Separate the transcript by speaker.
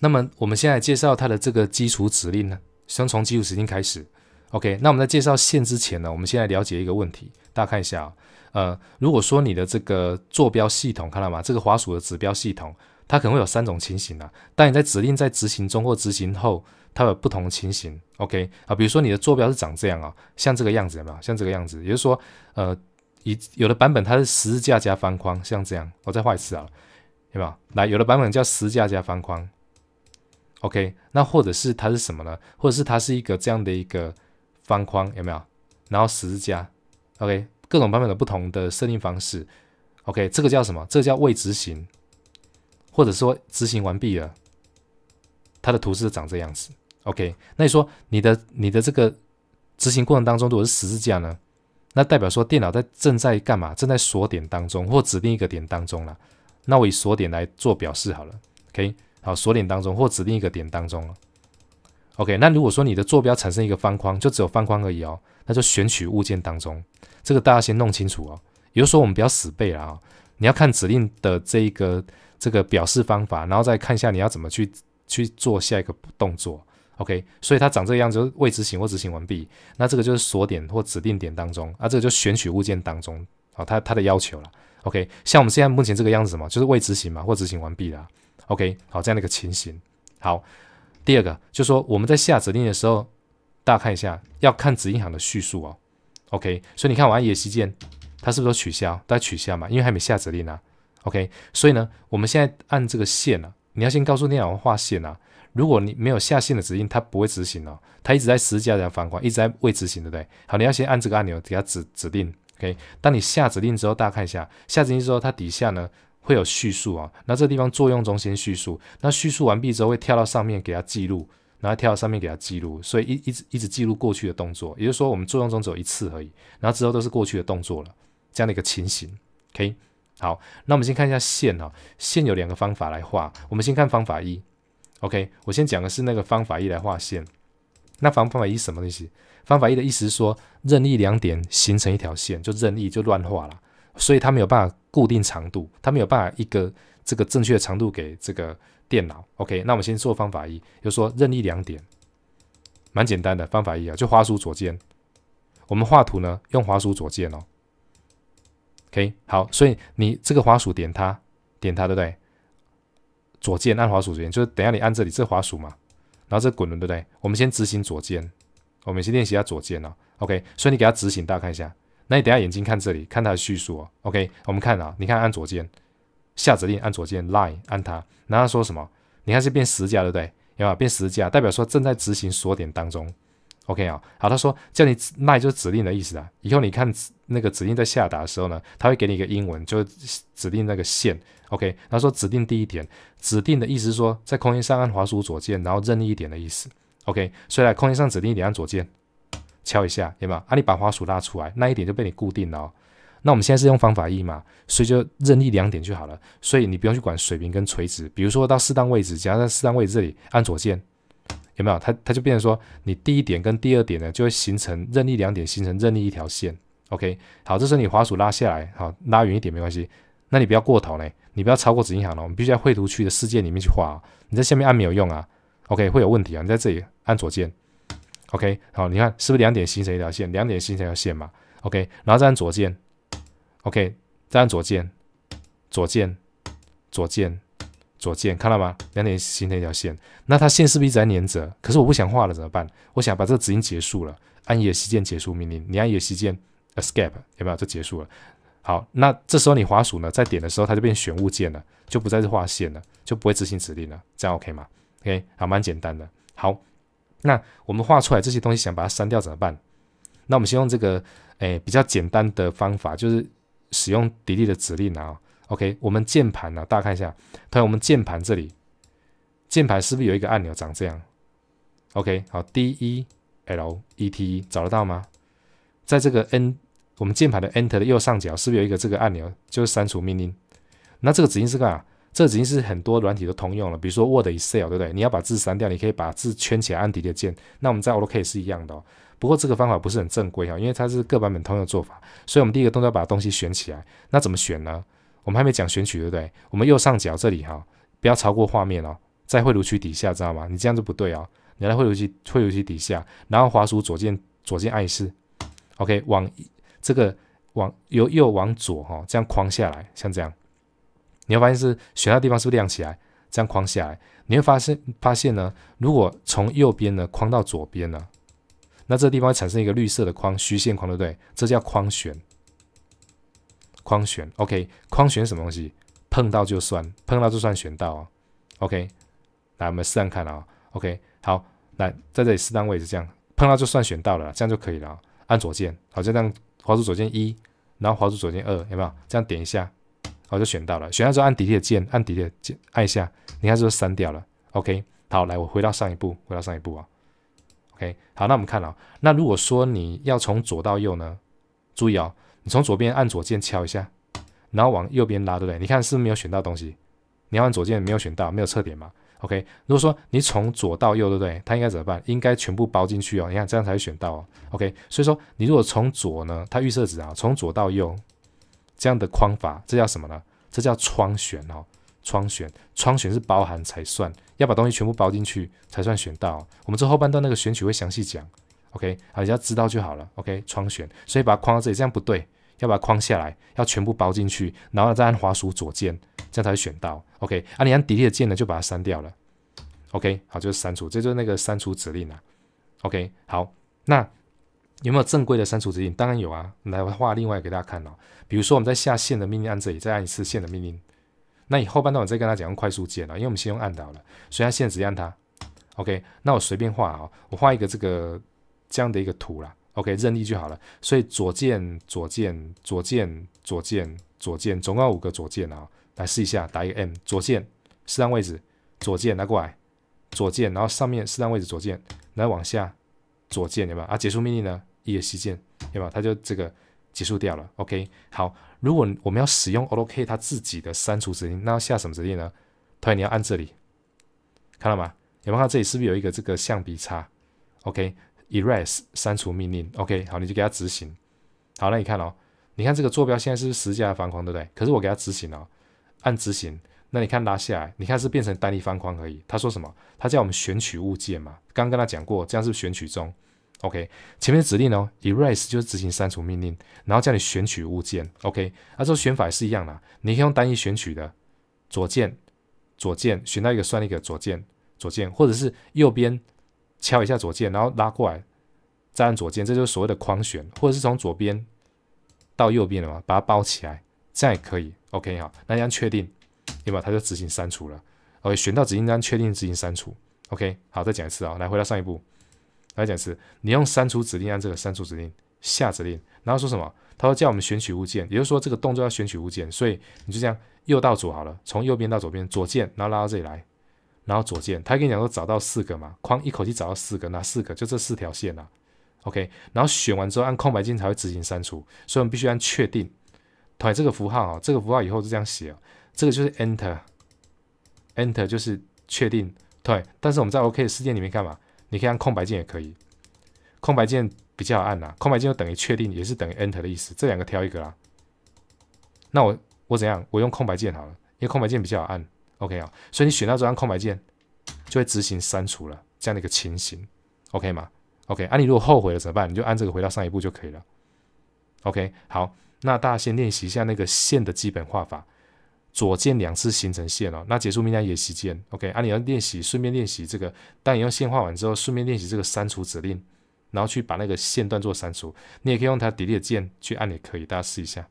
Speaker 1: 那么我们现在介绍它的这个基础指令呢，先从基础指令开始。OK，那我们在介绍线之前呢，我们先来了解一个问题。大家看一下啊，呃，如果说你的这个坐标系统看到吗？这个滑鼠的指标系统，它可能会有三种情形啊。当你在指令在执行中或执行后，它有不同情形。OK 啊，比如说你的坐标是长这样啊，像这个样子，有没有？像这个样子，也就是说，呃，一有的版本它是十字架加方框，像这样。我再画一次啊，有没有？来，有的版本叫十字架加方框。OK，那或者是它是什么呢？或者是它是一个这样的一个方框，有没有？然后十字架，OK，各种版本的不同的设定方式，OK，这个叫什么？这叫未执行，或者说执行完毕了，它的图示长这样子。OK，那你说你的你的这个执行过程当中如果是十字架呢？那代表说电脑在正在干嘛？正在锁点当中或指定一个点当中了。那我以锁点来做表示好了，OK。好，锁点当中或指定一个点当中 OK，那如果说你的坐标产生一个方框，就只有方框而已哦，那就选取物件当中。这个大家先弄清楚哦，也就候说我们不要死背了啊，你要看指令的这一个这个表示方法，然后再看一下你要怎么去去做下一个动作。OK，所以它长这个样子，未执行或执行完毕，那这个就是锁点或指定点当中，啊，这个就选取物件当中。他他的要求了，OK，像我们现在目前这个样子嘛，就是未执行嘛，或执行完毕了，OK，好这样的一个情形。好，第二个就说我们在下指令的时候，大家看一下要看指令行的叙述哦，OK，所以你看我按 E 键，它是不是都取消？它取消嘛，因为还没下指令啊，OK，所以呢，我们现在按这个线啊，你要先告诉电脑画线啊，如果你没有下线的指令，它不会执行哦，它一直在十架上反光，一直在未执行，对不对？好，你要先按这个按钮，给它指指令。OK，当你下指令之后，大家看一下，下指令之后，它底下呢会有叙述啊。那这个地方作用中心叙述，那叙述完毕之后会跳到上面给它记录，然后跳到上面给它记录，所以一一直一直记录过去的动作，也就是说我们作用中只有一次而已，然后之后都是过去的动作了，这样的一个情形。OK，好，那我们先看一下线哦，线有两个方法来画，我们先看方法一。OK，我先讲的是那个方法一来画线。那方方法一什么东西？方法一的意思是说，任意两点形成一条线，就任意就乱画了，所以它没有办法固定长度，它没有办法一个这个正确的长度给这个电脑。OK，那我们先做方法一，就说任意两点，蛮简单的方法一啊，就滑鼠左键。我们画图呢，用滑鼠左键哦。OK，好，所以你这个滑鼠点它，点它对不对？左键按滑鼠左键，就是等下你按这里，这滑鼠嘛。然后这滚轮对不对？我们先执行左键，我们先练习一下左键哦。OK，所以你给它执行，大家看一下。那你等下眼睛看这里，看它的叙述哦。OK，我们看啊，你看按左键下指令，按左键 line 按它，然后说什么？你看是变十加对不对？有没有变十加？代表说正在执行锁点当中。OK 啊，好，他说叫你奈就是指令的意思啊。以后你看那个指令在下达的时候呢，他会给你一个英文，就指令那个线。OK，他说指定第一点，指定的意思是说在空间上按滑鼠左键，然后任意一点的意思。OK，所以在空间上指定一点按左键，敲一下，对吧？啊，你把滑鼠拉出来，那一点就被你固定了。那我们现在是用方法一嘛，所以就任意两点就好了。所以你不用去管水平跟垂直，比如说到适当位置，只要在适当位置这里按左键。有没有？它它就变成说，你第一点跟第二点呢，就会形成任意两点形成任意一条线。OK，好，这时候你滑鼠拉下来，好，拉远一点没关系。那你不要过头呢，你不要超过纸影行了。我们必须在绘图区的世界里面去画。你在下面按没有用啊。OK，会有问题啊。你在这里按左键。OK，好，你看是不是两点形成一条线？两点形成一条线嘛。OK，然后再按左键。OK，再按左键。左键，左键。左键看到吗？两点形成一条线，那它线是不是一直在粘着？可是我不想画了怎么办？我想把这个指令结束了，按野西键结束命令，你按野西键，Escape，有没有就结束了？好，那这时候你滑鼠呢，在点的时候它就变选物键了，就不再是画线了，就不会执行指令了，这样 OK 吗？OK，还蛮简单的。好，那我们画出来这些东西想把它删掉怎么办？那我们先用这个诶比较简单的方法，就是使用 delete 的指令啊。OK，我们键盘呢？大家看一下，同样我们键盘这里，键盘是不是有一个按钮，长这样？OK，好，D E L E T，找得到吗？在这个 N，我们键盘的 Enter 的右上角，是不是有一个这个按钮，就是删除命令？那这个指令是干啥？这个指令是很多软体都通用了，比如说 Word、Excel，对不对？你要把字删掉，你可以把字圈起来按底的键。那我们在 O K 也是一样的哦。不过这个方法不是很正规哈，因为它是各版本通用做法，所以我们第一个动作要把东西选起来。那怎么选呢？我们还没讲选取，对不对？我们右上角这里哈，不要超过画面哦，在绘图区底下，知道吗？你这样子不对哦。你来绘图区，绘图区底下，然后滑鼠左键，左键按一次，OK，往这个往由右往左哈，这样框下来，像这样，你会发现是选到地方是不是亮起来？这样框下来，你会发现发现呢，如果从右边呢框到左边呢，那这地方产生一个绿色的框，虚线框，对不对？这叫框选。框选，OK，框选什么东西？碰到就算，碰到就算选到啊。OK，来我们试当看啊。OK，好，来在这里适当位置这样，碰到就算选到了，这样就可以了按左键，好，就这样，滑出左键一，然后滑出左键二，有没有？这样点一下，好就选到了。选到之后按底的键，按底的键按一下，你看是不是删掉了？OK，好，来我回到上一步，回到上一步啊。OK，好，那我们看啊，那如果说你要从左到右呢？注意哦。你从左边按左键敲一下，然后往右边拉，对不对？你看是不是没有选到东西？你要按左键没有选到，没有测点嘛？OK。如果说你从左到右，对不对？它应该怎么办？应该全部包进去哦。你看这样才会选到。哦。OK。所以说你如果从左呢，它预设值啊，从左到右这样的框法，这叫什么呢？这叫窗选哦，窗选，窗选是包含才算，要把东西全部包进去才算选到。我们这后半段那个选取会详细讲。OK，好，你要知道就好了。OK，窗选，所以把它框到这里，这样不对，要把它框下来，要全部包进去，然后再按滑鼠左键，这样才会选到。OK，啊，你按 Delete 键呢，就把它删掉了。OK，好，就是删除，这就是那个删除指令啊。OK，好，那有没有正规的删除指令？当然有啊，来画另外给大家看哦。比如说我们在下线的命令按这里，再按一次线的命令，那你后半段我再跟他讲用快速键了，因为我们先用按到了，所以按线直接按它。OK，那我随便画啊，我画一个这个。这样的一个图啦，OK，任意就好了。所以左键、左键、左键、左键、左键，总共五个左键啊。来试一下，打一个 M，左键，适当位置，左键拿过来，左键，然后上面适当位置左键，然后往下左键，有没有啊？结束命令呢？E 和 C 键，有没有？它就这个结束掉了。OK，好，如果我们要使用 OLOK 它自己的删除指令，那要下什么指令呢？突然你要按这里，看到吗？有没有看这里是不是有一个这个橡皮擦？OK。erase 删除命令，OK，好，你就给它执行。好，那你看哦，你看这个坐标现在是十加方框，对不对？可是我给它执行哦，按执行。那你看拉下来，你看是变成单立方框而已。他说什么？他叫我们选取物件嘛。刚刚跟他讲过，这样是选取中。OK，前面的指令哦 e r a s e 就是执行删除命令，然后叫你选取物件。OK，那这个选法也是一样的，你可以用单一选取的左键，左键选到一个算一个左键，左键，或者是右边。敲一下左键，然后拉过来，再按左键，这就是所谓的框选，或者是从左边到右边的嘛，把它包起来，这样也可以。OK，好，那按确定，另外它就执行删除了。OK，选到指定，按确定执行删除。OK，好，再讲一次啊，来回到上一步，来讲一次，你用删除指令按这个删除指令下指令，然后说什么？他说叫我们选取物件，也就是说这个动作要选取物件，所以你就这样右到左好了，从右边到左边，左键，然后拉到这里来。然后左键，他跟你讲说找到四个嘛，框一口气找到四个，哪四个，就这四条线啊，OK。然后选完之后按空白键才会执行删除，所以我们必须按确定。对，这个符号啊，这个符号以后是这样写，这个就是 Enter，Enter 就是确定。对，但是我们在 OK 的世界里面干嘛？你可以按空白键也可以，空白键比较好按呐，空白键就等于确定，也是等于 Enter 的意思，这两个挑一个啦。那我我怎样？我用空白键好了，因为空白键比较好按。OK 啊，所以你选到之后按空白键，就会执行删除了这样的一个情形，OK 吗？OK，那你如果后悔了怎么办？你就按这个回到上一步就可以了。OK，好，那大家先练习一下那个线的基本画法，左键两次形成线哦。那结束命令也是键，OK。那你要练习，顺便练习这个，当你用线画完之后，顺便练习这个删除指令，然后去把那个线段做删除。你也可以用它 Delete 键去按，也可以大家试一下。